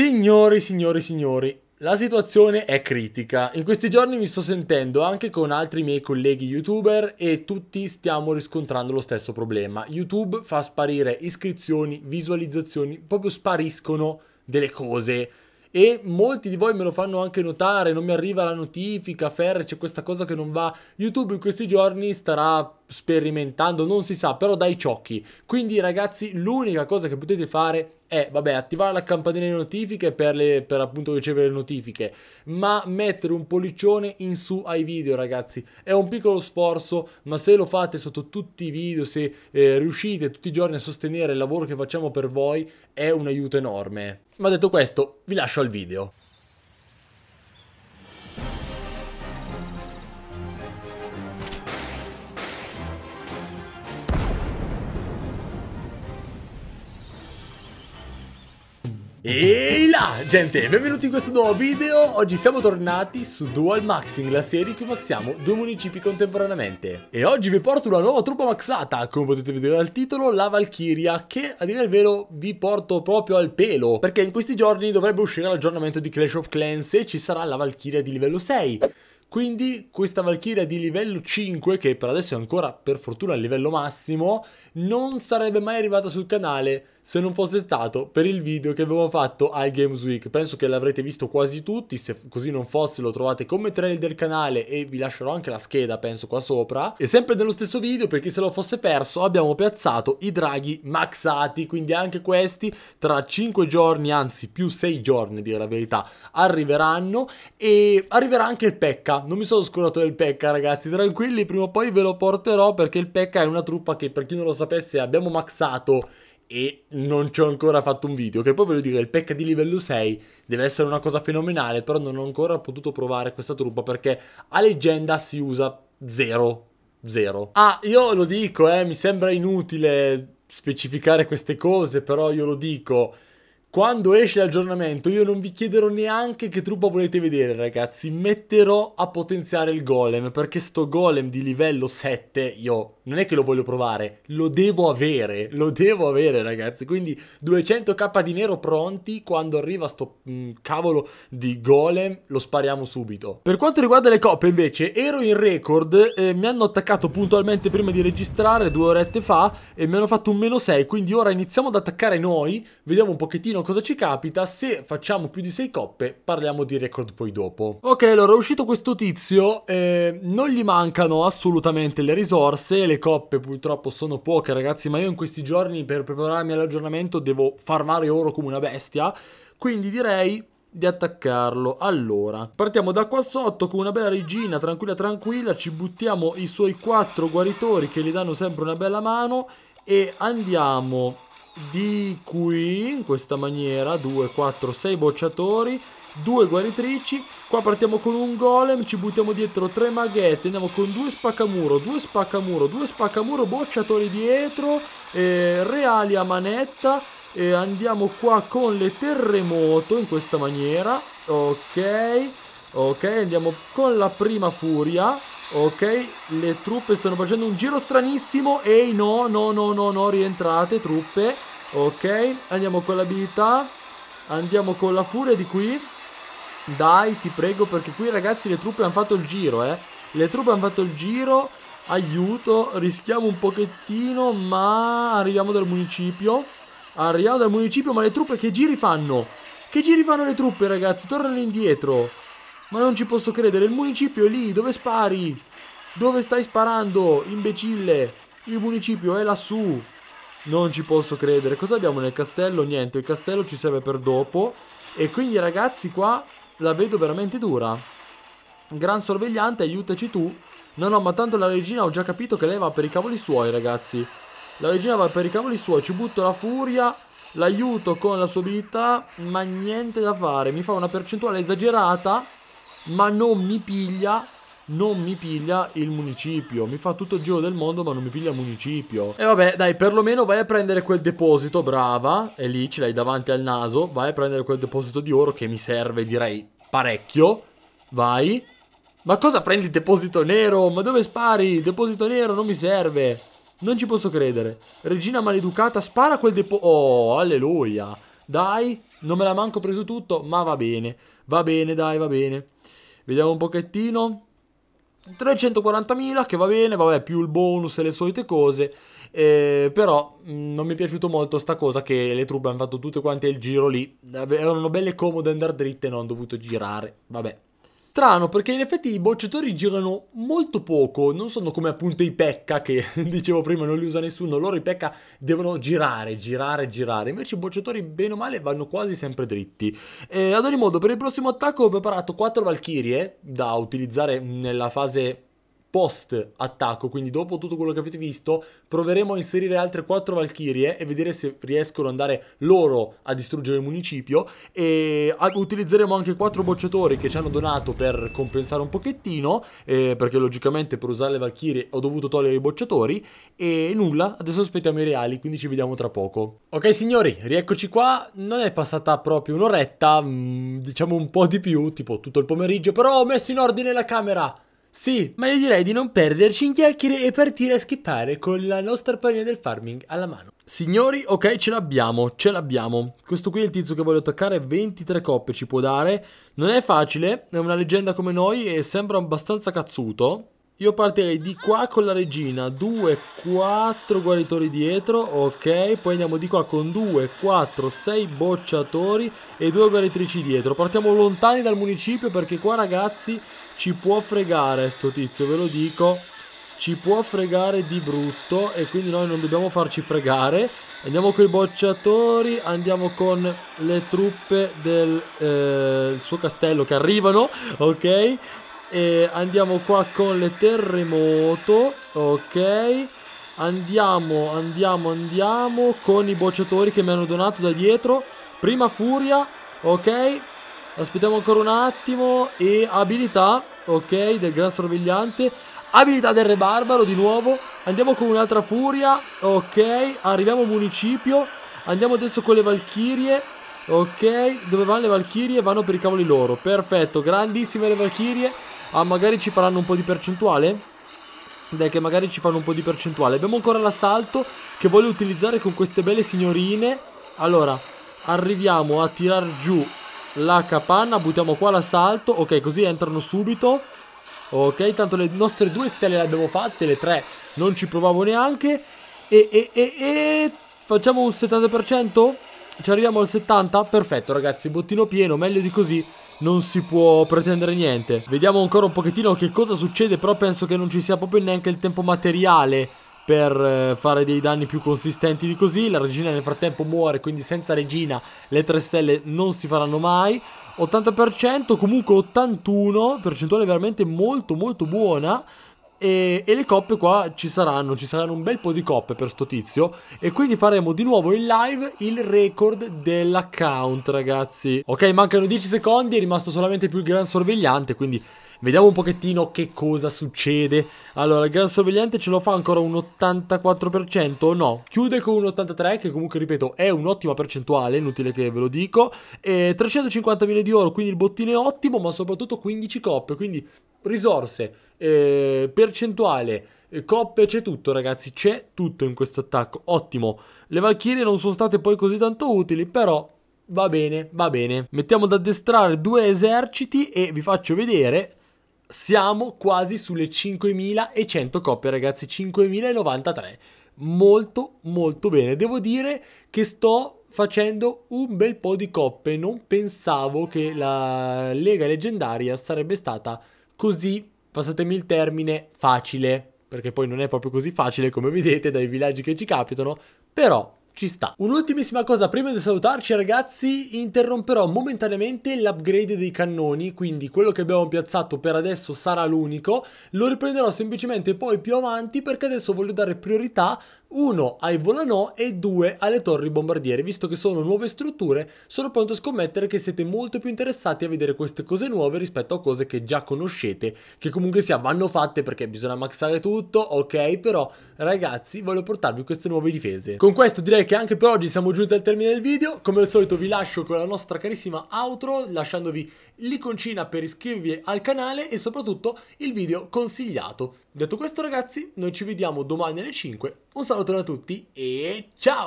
Signori, signori, signori, la situazione è critica. In questi giorni mi sto sentendo anche con altri miei colleghi youtuber e tutti stiamo riscontrando lo stesso problema. YouTube fa sparire iscrizioni, visualizzazioni, proprio spariscono delle cose. E molti di voi me lo fanno anche notare, non mi arriva la notifica, ferre, c'è questa cosa che non va. YouTube in questi giorni starà sperimentando, non si sa, però dai ciocchi. Quindi ragazzi, l'unica cosa che potete fare è, eh, vabbè, attivare la campanella di notifiche per, le, per appunto ricevere le notifiche, ma mettere un pollicione in su ai video, ragazzi. È un piccolo sforzo, ma se lo fate sotto tutti i video, se eh, riuscite tutti i giorni a sostenere il lavoro che facciamo per voi, è un aiuto enorme. Ma detto questo, vi lascio al video. Ehi là, gente, benvenuti in questo nuovo video. Oggi siamo tornati su Dual Maxing, la serie in cui maxiamo due municipi contemporaneamente. E oggi vi porto una nuova truppa maxata, come potete vedere dal titolo, la Valkyria, che a dire il vero vi porto proprio al pelo, perché in questi giorni dovrebbe uscire l'aggiornamento di Clash of Clans e ci sarà la Valkyria di livello 6. Quindi questa Valkyria di livello 5, che per adesso è ancora per fortuna al livello massimo, non sarebbe mai arrivata sul canale se non fosse stato per il video che abbiamo fatto al Games Week. Penso che l'avrete visto quasi tutti, se così non fosse lo trovate come trailer del canale e vi lascerò anche la scheda, penso, qua sopra. E sempre nello stesso video, per chi se lo fosse perso, abbiamo piazzato i draghi maxati, quindi anche questi tra 5 giorni, anzi più 6 giorni, dire la verità, arriveranno e arriverà anche il Pecca. Non mi sono scordato del Pecca, ragazzi, tranquilli, prima o poi ve lo porterò perché il Pecca è una truppa che, per chi non lo sapeva, sapesse abbiamo maxato e non ci ho ancora fatto un video, che poi ve lo dico, il pack di livello 6 deve essere una cosa fenomenale, però non ho ancora potuto provare questa truppa perché a leggenda si usa 0, 0. Ah, io lo dico, eh, mi sembra inutile specificare queste cose, però io lo dico, quando esce l'aggiornamento io non vi chiederò neanche che truppa volete vedere ragazzi, metterò a potenziare il golem perché sto golem di livello 7 io non è che lo voglio provare, lo devo avere, lo devo avere ragazzi, quindi 200k di nero pronti, quando arriva sto mh, mm, cavolo di golem lo spariamo subito. Per quanto riguarda le coppe invece ero in record, eh, mi hanno attaccato puntualmente prima di registrare due orette fa e mi hanno fatto un meno 6, quindi ora iniziamo ad attaccare noi, vediamo un pochettino cosa ci capita se facciamo più di 6 coppe, parliamo di record poi dopo. Ok, allora è uscito questo tizio, eh, non gli mancano assolutamente le risorse, le coppe purtroppo sono poche ragazzi, ma io in questi giorni per prepararmi all'aggiornamento devo farmare oro come una bestia, quindi direi di attaccarlo. Allora, partiamo da qua sotto con una bella regina, tranquilla tranquilla, ci buttiamo i suoi quattro guaritori che gli danno sempre una bella mano e andiamo di qui in questa maniera 2, 4, 6 bocciatori due guaritrici qua partiamo con un golem ci buttiamo dietro tre maghette andiamo con due spaccamuro due spaccamuro due spaccamuro bocciatori dietro eh, reali a manetta eh, andiamo qua con le terremoto in questa maniera ok ok andiamo con la prima furia Ok, le truppe stanno facendo un giro stranissimo. Ehi, no, no, no, no, no, rientrate, truppe. Ok, andiamo con l'abilità. Andiamo con la furia di qui. Dai, ti prego, perché qui ragazzi le truppe hanno fatto il giro, eh. Le truppe hanno fatto il giro. Aiuto, rischiamo un pochettino, ma arriviamo dal municipio. Arriviamo dal municipio, ma le truppe che giri fanno? Che giri fanno le truppe, ragazzi? Tornano indietro. Ma non ci posso credere, il municipio è lì, dove spari? Dove stai sparando, imbecille? Il municipio è lassù. Non ci posso credere. Cosa abbiamo nel castello? Niente, il castello ci serve per dopo. E quindi ragazzi qua la vedo veramente dura. Gran sorvegliante, aiutaci tu. No, no, ma tanto la regina ho già capito che lei va per i cavoli suoi, ragazzi. La regina va per i cavoli suoi, ci butto la furia, l'aiuto con la sua abilità, ma niente da fare. Mi fa una percentuale esagerata, ma non mi piglia non mi piglia il municipio. Mi fa tutto il giro del mondo ma non mi piglia il municipio. E vabbè, dai, perlomeno vai a prendere quel deposito, brava. E lì ce l'hai davanti al naso. Vai a prendere quel deposito di oro che mi serve, direi, parecchio. Vai. Ma cosa prendi il deposito nero? Ma dove spari? Il deposito nero non mi serve. Non ci posso credere. Regina maleducata, spara quel deposito. Oh, alleluia. Dai, non me l'ha manco preso tutto, ma va bene. Va bene, dai, va bene. Vediamo un pochettino. 340.000 che va bene, vabbè, più il bonus e le solite cose. Eh, però mh, mm, non mi è piaciuto molto sta cosa che le truppe hanno fatto tutte quante il giro lì. Erano belle comode andare dritte e non ho dovuto girare. Vabbè. Strano, perché in effetti i bocciatori girano molto poco, non sono come appunto i pecca che dicevo prima non li usa nessuno, loro i pecca devono girare, girare, girare, invece i bocciatori bene o male vanno quasi sempre dritti. E eh, ad ogni modo per il prossimo attacco ho preparato 4 valchirie da utilizzare nella fase post attacco, quindi dopo tutto quello che avete visto, proveremo a inserire altre 4 valchirie e vedere se riescono ad andare loro a distruggere il municipio e ah, utilizzeremo anche 4 bocciatori che ci hanno donato per compensare un pochettino, eh, perché logicamente per usare le valchirie ho dovuto togliere i bocciatori e nulla, adesso aspettiamo i reali, quindi ci vediamo tra poco. Ok signori, rieccoci qua, non è passata proprio un'oretta, mm, diciamo un po' di più, tipo tutto il pomeriggio, però ho messo in ordine la camera. Sì, ma io direi di non perderci in chiacchiere e partire a schippare con la nostra pagina del farming alla mano. Signori, ok, ce l'abbiamo, ce l'abbiamo. Questo qui è il tizio che voglio attaccare, 23 coppe ci può dare. Non è facile, è una leggenda come noi e sembra abbastanza cazzuto. Io partirei di qua con la regina, 2, 4 guaritori dietro, ok, poi andiamo di qua con 2, 4, 6 bocciatori e 2 guaritrici dietro. Partiamo lontani dal municipio perché qua ragazzi ci può fregare sto tizio, ve lo dico, ci può fregare di brutto e quindi noi non dobbiamo farci fregare. Andiamo con i bocciatori, andiamo con le truppe del eh, suo castello che arrivano, ok? E andiamo qua con le terremoto. Ok. Andiamo, andiamo, andiamo con i bocciatori che mi hanno donato da dietro. Prima furia. Ok. Aspettiamo ancora un attimo. E abilità. Ok, del gran sorvegliante. Abilità del re barbaro di nuovo. Andiamo con un'altra furia. Ok, arriviamo al municipio. Andiamo adesso con le valchirie. Ok, dove vanno le valchirie? Vanno per i cavoli loro. Perfetto, grandissime le valchirie ah, magari ci faranno un po' di percentuale? Dai che magari ci fanno un po' di percentuale Abbiamo ancora l'assalto che voglio utilizzare con queste belle signorine Allora, arriviamo a tirar giù la capanna Buttiamo qua l'assalto Ok, così entrano subito Ok, tanto le nostre due stelle le abbiamo fatte Le tre non ci provavo neanche E, e, e, e... Facciamo un 70%? Ci arriviamo al 70%? Perfetto ragazzi, bottino pieno, meglio di così non si può pretendere niente. Vediamo ancora un pochettino che cosa succede, però penso che non ci sia proprio neanche il tempo materiale per eh, fare dei danni più consistenti di così. La regina nel frattempo muore, quindi senza regina le tre stelle non si faranno mai. 80%, comunque 81, percentuale veramente molto molto buona. E, e, le coppe qua ci saranno, ci saranno un bel po' di coppe per sto tizio e quindi faremo di nuovo in live il record dell'account ragazzi. Ok, mancano 10 secondi, è rimasto solamente più il gran sorvegliante, quindi vediamo un pochettino che cosa succede. Allora, il gran sorvegliante ce lo fa ancora un 84%? No, chiude con un 83% che comunque, ripeto, è un'ottima percentuale, inutile che ve lo dico. E 350.000 di oro, quindi il bottino è ottimo, ma soprattutto 15 coppe, quindi risorse eh, percentuale, eh, coppe, c'è tutto ragazzi, c'è tutto in questo attacco, ottimo. Le Valchirie non sono state poi così tanto utili, però va bene, va bene. Mettiamo ad addestrare due eserciti e vi faccio vedere siamo quasi sulle 5100 coppe ragazzi, 5093. Molto molto bene, devo dire che sto facendo un bel po' di coppe, non pensavo che la Lega Leggendaria sarebbe stata così passatemi il termine, facile, perché poi non è proprio così facile come vedete dai villaggi che ci capitano, però ci sta. Un'ultimissima cosa prima di salutarci ragazzi, interromperò momentaneamente l'upgrade dei cannoni, quindi quello che abbiamo piazzato per adesso sarà l'unico, lo riprenderò semplicemente poi più avanti perché adesso voglio dare priorità uno ai Volano e due alle torri bombardiere, visto che sono nuove strutture, sono pronto a scommettere che siete molto più interessati a vedere queste cose nuove rispetto a cose che già conoscete, che comunque sia vanno fatte perché bisogna maxare tutto, ok, però ragazzi voglio portarvi queste nuove difese. Con questo direi che anche per oggi siamo giunti al termine del video, come al solito vi lascio con la nostra carissima outro, lasciandovi l'iconcina per iscrivervi al canale e soprattutto il video consigliato. Detto questo ragazzi, noi ci vediamo domani alle 5, un saluto da tutti e ciao!